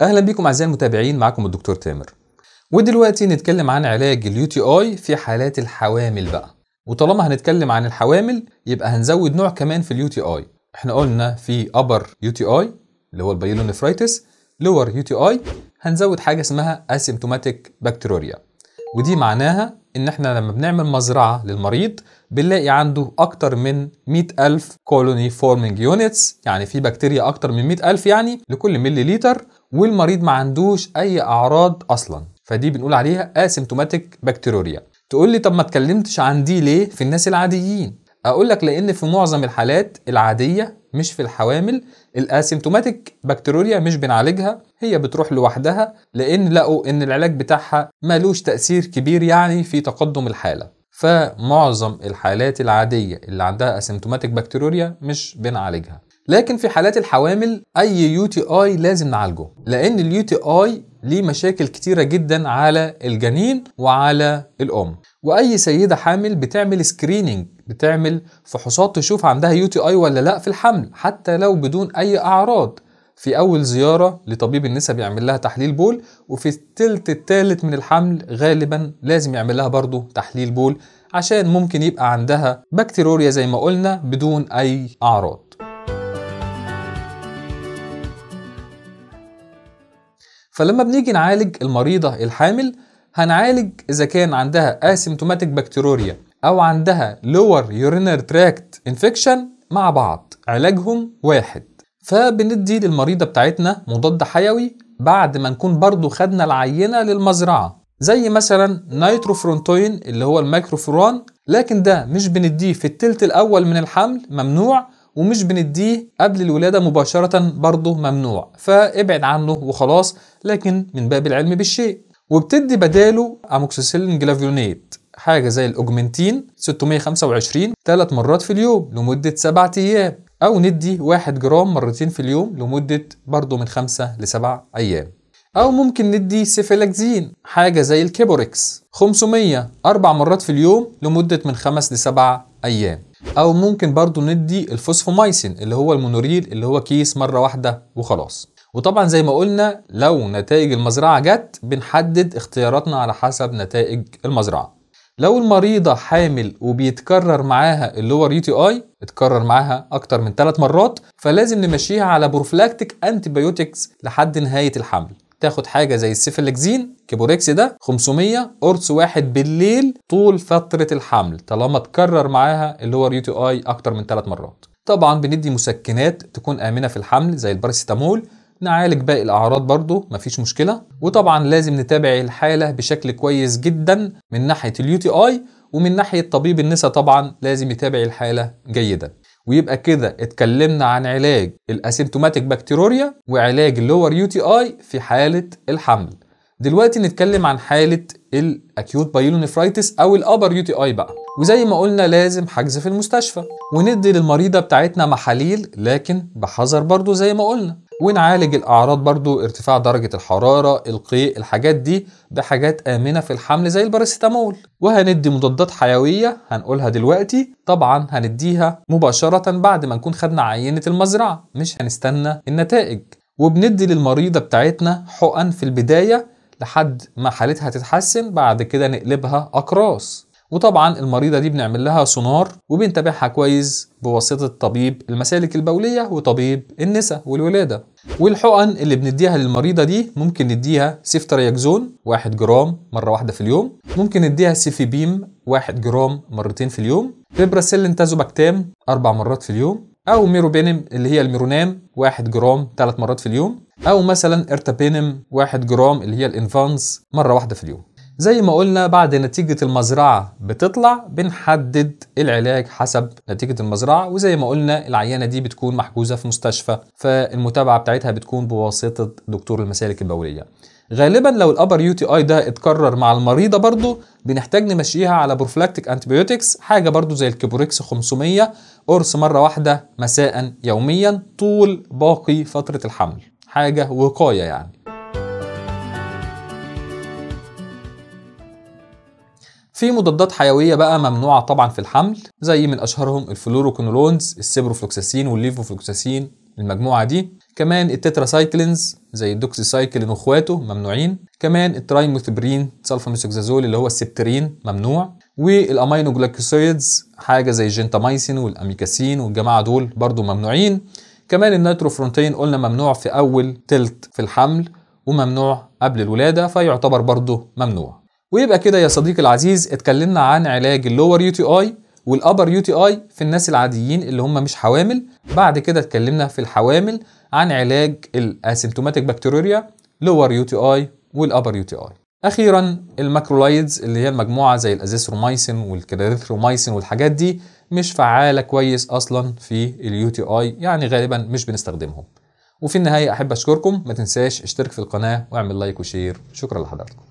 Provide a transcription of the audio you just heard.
اهلا بيكم اعزائي المتابعين معاكم الدكتور تامر ودلوقتي نتكلم عن علاج تي اي في حالات الحوامل بقى وطالما هنتكلم عن الحوامل يبقى هنزود نوع كمان في تي اي احنا قلنا في ابر تي اي اللي هو البايلونيفرايتس لور تي اي هنزود حاجه اسمها اسيمتوماتيك بكتيريا ودي معناها ان احنا لما بنعمل مزرعه للمريض بنلاقي عنده اكتر من 100000 كولوني فورمينج يونتس يعني في بكتيريا اكتر من 100000 يعني لكل ملليلتر لتر والمريض ما عندوش اي اعراض اصلا فدي بنقول عليها اسيمتوماتيك بكتيريا تقول لي طب ما اتكلمتش عن دي ليه في الناس العاديين اقول لك لان في معظم الحالات العاديه مش في الحوامل الاسيمتوماتيك بكتيريا مش بنعالجها هي بتروح لوحدها لان لقوا ان العلاج بتاعها ملوش تاثير كبير يعني في تقدم الحاله فمعظم الحالات العاديه اللي عندها اسيمتوماتيك بكتيريا مش بنعالجها لكن في حالات الحوامل اي يو تي اي لازم نعالجه لان اليو تي اي ليه مشاكل كتيرة جدا على الجنين وعلى الأم وأي سيدة حامل بتعمل سكريننج بتعمل فحوصات تشوف عندها يو تي اي ولا لا في الحمل حتى لو بدون أي أعراض في أول زيارة لطبيب النساء بيعمل لها تحليل بول وفي الثلث الثالث من الحمل غالبا لازم يعمل لها برضه تحليل بول عشان ممكن يبقى عندها بكتيريا زي ما قلنا بدون أي أعراض فلما بنيجي نعالج المريضة الحامل هنعالج إذا كان عندها asymptomatic بكتيروريا أو عندها lower urinary tract infection مع بعض علاجهم واحد فبندي للمريضة بتاعتنا مضاد حيوي بعد ما نكون برضو خدنا العينة للمزرعة زي مثلا نيتروفرونتوين اللي هو الميكروفرون لكن ده مش بنديه في التلت الأول من الحمل ممنوع ومش بنديه قبل الولادة مباشرة برضه ممنوع فابعد عنه وخلاص لكن من باب العلم بالشيء وبتدي بداله اموكسيسيلين جلافيونيت حاجة زي الأوجمنتين 625 ثلاث مرات في اليوم لمدة 7 أيام أو ندي 1 جرام مرتين في اليوم لمدة برضه من 5 ل 7 أيام أو ممكن ندي سيفيلاكزين حاجة زي الكيبوريكس 500 أربع مرات في اليوم لمدة من 5 ل 7 أيام او ممكن برضو ندي الفوسفومايسين اللي هو المونوريل اللي هو كيس مره واحده وخلاص وطبعا زي ما قلنا لو نتائج المزرعه جت بنحدد اختياراتنا على حسب نتائج المزرعه لو المريضة حامل وبيتكرر معاها اللور يو تي اي اتكرر معاها اكتر من ثلاث مرات فلازم نمشيها على بروفلاكتيك انتي لحد نهاية الحمل تاخد حاجه زي السيفلكزين كيبوريكس ده 500 قرص واحد بالليل طول فتره الحمل طالما اتكرر معاها اللي هو اليو تي اي اكتر من ثلاث مرات طبعا بندي مسكنات تكون امنه في الحمل زي الباراسيتامول نعالج باقي الاعراض برضو مفيش مشكله وطبعا لازم نتابع الحاله بشكل كويس جدا من ناحيه اليو تي اي ومن ناحيه طبيب النساء طبعا لازم يتابع الحاله جيدا ويبقى كده اتكلمنا عن علاج الاسيمتوماتيك بكتيروريا وعلاج اللور يو تي اي في حاله الحمل دلوقتي نتكلم عن حاله الاكيوت بايلونيفرايتس او الابر يو تي اي بقى وزي ما قلنا لازم حجز في المستشفى وندي للمريضه بتاعتنا محاليل لكن بحذر برضو زي ما قلنا ونعالج الاعراض برضو ارتفاع درجه الحراره القيء الحاجات دي بحاجات امنه في الحمل زي الباراسيتامول وهندي مضادات حيويه هنقولها دلوقتي طبعا هنديها مباشره بعد ما نكون خدنا عينه المزرعه مش هنستنى النتائج وبندي للمريضه بتاعتنا حقن في البدايه لحد ما حالتها تتحسن بعد كده نقلبها اقراص وطبعا المريضه دي بنعمل لها سونار وبنتابعها كويس بواسطه طبيب المسالك البوليه وطبيب النساء والولاده والحقن اللي بنديها للمريضه دي ممكن نديها سيفترياكزون 1 جرام مره واحده في اليوم ممكن نديها سيفيبيم 1 جرام مرتين في اليوم فيبراسيلين تازوباكتام 4 مرات في اليوم او ميروبينم اللي هي الميرونام 1 جرام 3 مرات في اليوم او مثلا ارتابينم 1 جرام اللي هي الانفانس مره واحده في اليوم زي ما قلنا بعد نتيجة المزرعة بتطلع بنحدد العلاج حسب نتيجة المزرعة وزي ما قلنا العينة دي بتكون محجوزة في مستشفى فالمتابعة بتاعتها بتكون بواسطة دكتور المسالك البولية غالبا لو الابر يو تي اي ده اتكرر مع المريضه برضه بنحتاج نمشيها على بروفلاكتيك انتبيوتكس حاجه برضه زي الكيبوريكس 500 قرص مره واحده مساء يوميا طول باقي فتره الحمل حاجه وقايه يعني في مضادات حيويه بقى ممنوعه طبعا في الحمل زي من اشهرهم الفلوروكونولونز السيبروفلوكساسين والليفوفلوكساسين المجموعه دي كمان التتراسايكلينز زي الدوكسيسايكلين واخواته ممنوعين كمان الترايموثبرين سلفاميثوكسازول اللي هو السبترين ممنوع والامينو حاجه زي الجنتامايسين والاميكاسين والجماعه دول برضو ممنوعين كمان النيتروفرونتين قلنا ممنوع في اول تلت في الحمل وممنوع قبل الولاده فيعتبر برضو ممنوع ويبقى كده يا صديقي العزيز اتكلمنا عن علاج اللور يو تي اي والابر يو تي اي في الناس العاديين اللي هم مش حوامل بعد كده اتكلمنا في الحوامل عن علاج الاسيمتوماتيك بكتيريا لور يو تي اي والابر يو تي اي اخيرا الماكرولايدز اللي هي المجموعه زي الازيثرومايسين والكلاريثرومايسين والحاجات دي مش فعاله كويس اصلا في اليو تي اي يعني غالبا مش بنستخدمهم وفي النهايه احب اشكركم ما تنساش اشترك في القناه واعمل لايك وشير شكرا لحضراتكم